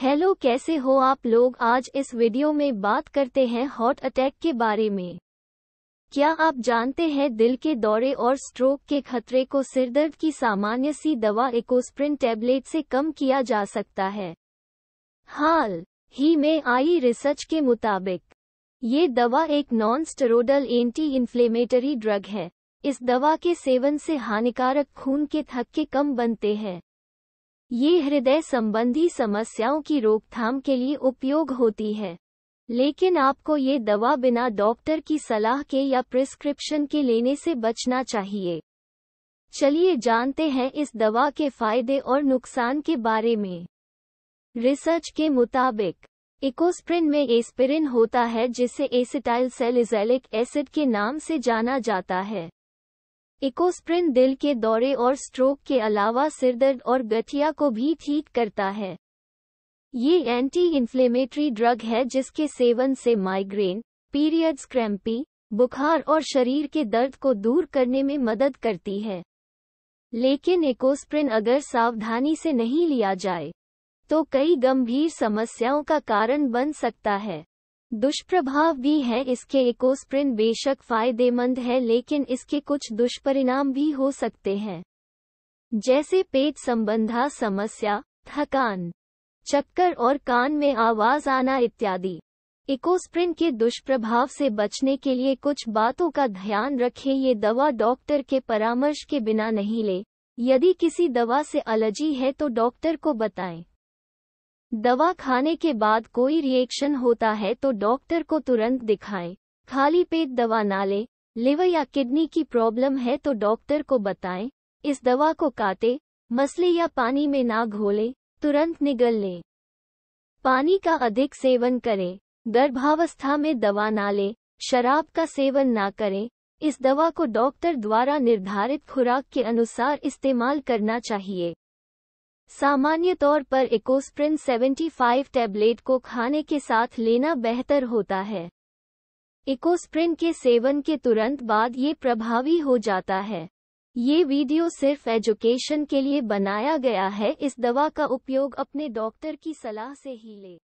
Hello कैसे हो आप लोग आज इस वीडियो में बात करते हैं हॉट अटैक के बारे में क्या आप जानते हैं दिल के दौरे और स्ट्रोक के खतरे को सिरदर्द की सामान्य सी दवा इकोस्प्रिन टैबलेट से कम किया जा सकता है हाल ही में आई रिसर्च के मुताबिक ये दवा एक non steroidal anti inflammatory drug है इस दवा के सेवन से हानिकारक खून के थक्के कम बनते हैं ये हृदय संबंधी समस्याओं की रोकथाम के लिए उपयोग होती है लेकिन आपको ये दवा बिना डॉक्टर की सलाह के या प्रिस्क्रिप्शन के लेने से बचना चाहिए चलिए जानते हैं इस दवा के फायदे और नुकसान के बारे में रिसर्च के मुताबिक इकोस्प्रिन में एस्पिरिन होता है जिसे एसिटाइल सेलिजेलिक एसिड के नाम से जाना जाता है इकोस्प्रिन दिल के दौरे और स्ट्रोक के अलावा सिरदर्द और गठिया को भी ठीक करता है ये एंटी इन्फ्लेमेटरी ड्रग है जिसके सेवन से माइग्रेन पीरियड्स क्रैम्पी बुखार और शरीर के दर्द को दूर करने में मदद करती है लेकिन एकोस्प्रिन अगर सावधानी से नहीं लिया जाए तो कई गंभीर समस्याओं का कारण बन सकता है दुष्प्रभाव भी है इसके इकोस्प्रिन बेशक फायदेमंद है लेकिन इसके कुछ दुष्परिणाम भी हो सकते हैं जैसे पेट संबंधा समस्या थकान चक्कर और कान में आवाज आना इत्यादि इकोस्प्रिन के दुष्प्रभाव से बचने के लिए कुछ बातों का ध्यान रखें ये दवा डॉक्टर के परामर्श के बिना नहीं ले यदि किसी दवा से एलर्जी है तो डॉक्टर को बताएं दवा खाने के बाद कोई रिएक्शन होता है तो डॉक्टर को तुरंत दिखाएं। खाली पेट दवा ना लें लिवर या किडनी की प्रॉब्लम है तो डॉक्टर को बताएं। इस दवा को काटे मसले या पानी में ना घोले तुरंत निगल लें पानी का अधिक सेवन करें गर्भावस्था में दवा ना लें शराब का सेवन ना करें इस दवा को डॉक्टर द्वारा निर्धारित खुराक के अनुसार इस्तेमाल करना चाहिए सामान्य तौर पर इकोस्प्रिन 75 टैबलेट को खाने के साथ लेना बेहतर होता है इकोस्प्रिन के सेवन के तुरंत बाद ये प्रभावी हो जाता है ये वीडियो सिर्फ एजुकेशन के लिए बनाया गया है इस दवा का उपयोग अपने डॉक्टर की सलाह से ही लें